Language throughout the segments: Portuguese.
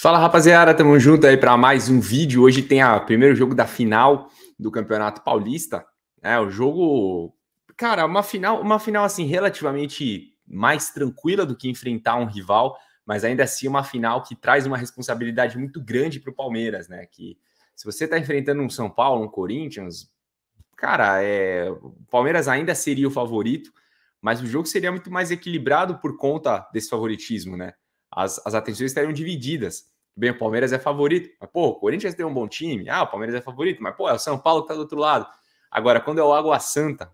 Fala rapaziada, tamo junto aí para mais um vídeo. Hoje tem o primeiro jogo da final do Campeonato Paulista. É o jogo, cara, uma final, uma final assim relativamente mais tranquila do que enfrentar um rival, mas ainda assim uma final que traz uma responsabilidade muito grande para o Palmeiras, né? Que se você está enfrentando um São Paulo, um Corinthians, cara, é, o Palmeiras ainda seria o favorito, mas o jogo seria muito mais equilibrado por conta desse favoritismo, né? as, as atenções estariam divididas. Bem, o Palmeiras é favorito, mas pô, o Corinthians tem um bom time. Ah, o Palmeiras é favorito, mas pô, é o São Paulo que tá do outro lado. Agora, quando é o Água Santa,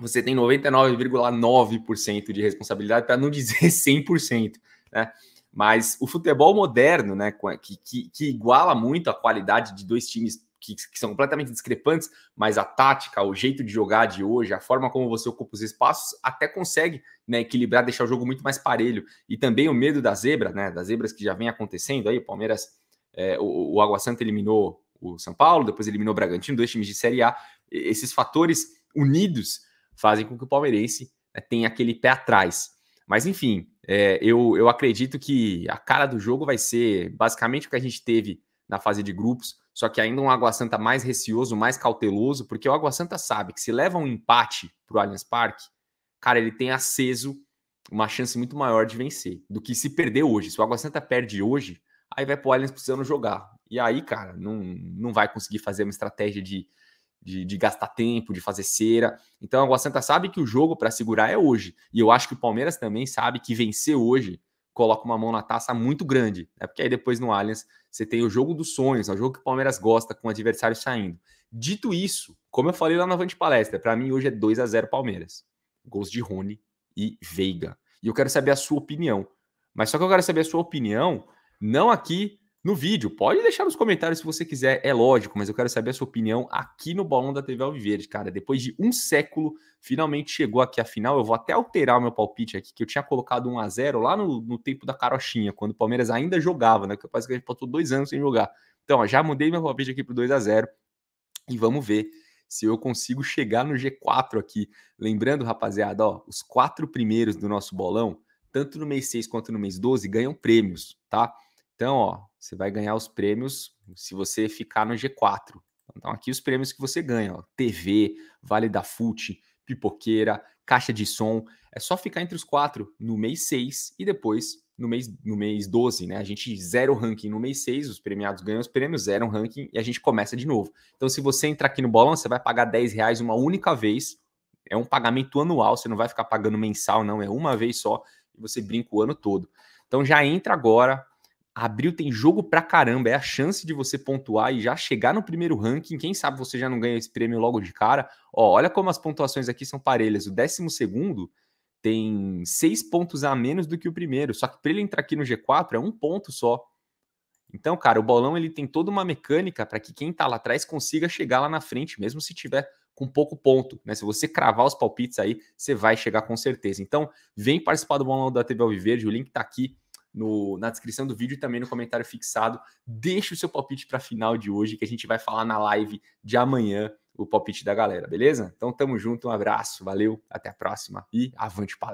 você tem 99,9% de responsabilidade, para não dizer 100%, né? Mas o futebol moderno, né, que, que, que iguala muito a qualidade de dois times que, que são completamente discrepantes, mas a tática, o jeito de jogar de hoje, a forma como você ocupa os espaços, até consegue né, equilibrar, deixar o jogo muito mais parelho. E também o medo da zebra, né? Das zebras que já vem acontecendo aí, o Palmeiras, é, o, o Água Santa eliminou o São Paulo, depois eliminou o Bragantino, dois times de Série A. Esses fatores unidos fazem com que o palmeirense né, tenha aquele pé atrás. Mas enfim, é, eu, eu acredito que a cara do jogo vai ser basicamente o que a gente teve na fase de grupos. Só que ainda um Água Santa mais receoso, mais cauteloso, porque o Água Santa sabe que se leva um empate para o Allianz Parque, cara, ele tem aceso uma chance muito maior de vencer do que se perder hoje. Se o Água Santa perde hoje, aí vai para o Allianz precisando jogar. E aí, cara, não, não vai conseguir fazer uma estratégia de, de, de gastar tempo, de fazer cera. Então, o Água Santa sabe que o jogo para segurar é hoje. E eu acho que o Palmeiras também sabe que vencer hoje coloca uma mão na taça muito grande, né? porque aí depois no Allianz você tem o jogo dos sonhos, é o jogo que o Palmeiras gosta com o adversário saindo. Dito isso, como eu falei lá na vante Palestra, para mim hoje é 2 a 0 Palmeiras. Gols de Rony e Veiga. E eu quero saber a sua opinião. Mas só que eu quero saber a sua opinião, não aqui no vídeo. Pode deixar nos comentários se você quiser, é lógico, mas eu quero saber a sua opinião aqui no Balão da TV Alviverde, cara. Depois de um século, finalmente chegou aqui a final. Eu vou até alterar o meu palpite aqui, que eu tinha colocado 1 a 0 lá no, no tempo da carochinha, quando o Palmeiras ainda jogava, né? Que parece que a gente passou dois anos sem jogar. Então, ó, já mudei meu palpite aqui pro 2 a 0 e vamos ver se eu consigo chegar no G4 aqui. Lembrando, rapaziada, ó, os quatro primeiros do nosso bolão, tanto no mês 6 quanto no mês 12, ganham prêmios, tá? Então, ó, você vai ganhar os prêmios se você ficar no G4. Então, aqui os prêmios que você ganha: ó, TV, Vale da Fute, Pipoqueira, Caixa de Som. É só ficar entre os quatro no mês 6 e depois no mês, no mês 12, né? A gente zera o ranking no mês 6, os premiados ganham os prêmios, zeram o ranking e a gente começa de novo. Então, se você entrar aqui no bolão, você vai pagar 10 reais uma única vez. É um pagamento anual, você não vai ficar pagando mensal, não. É uma vez só e você brinca o ano todo. Então, já entra agora, Abril tem jogo pra caramba, é a chance de você pontuar e já chegar no primeiro ranking. Quem sabe você já não ganha esse prêmio logo de cara. Ó, olha como as pontuações aqui são parelhas. O décimo segundo tem seis pontos a menos do que o primeiro, só que para ele entrar aqui no G4 é um ponto só. Então, cara, o bolão ele tem toda uma mecânica para que quem tá lá atrás consiga chegar lá na frente, mesmo se tiver com pouco ponto, né? Se você cravar os palpites aí, você vai chegar com certeza. Então, vem participar do bolão da TV Alviverde, o link tá aqui no, na descrição do vídeo e também no comentário fixado. Deixe o seu palpite para a final de hoje, que a gente vai falar na live de amanhã o palpite da galera, beleza? Então tamo junto, um abraço, valeu, até a próxima e avante palestra!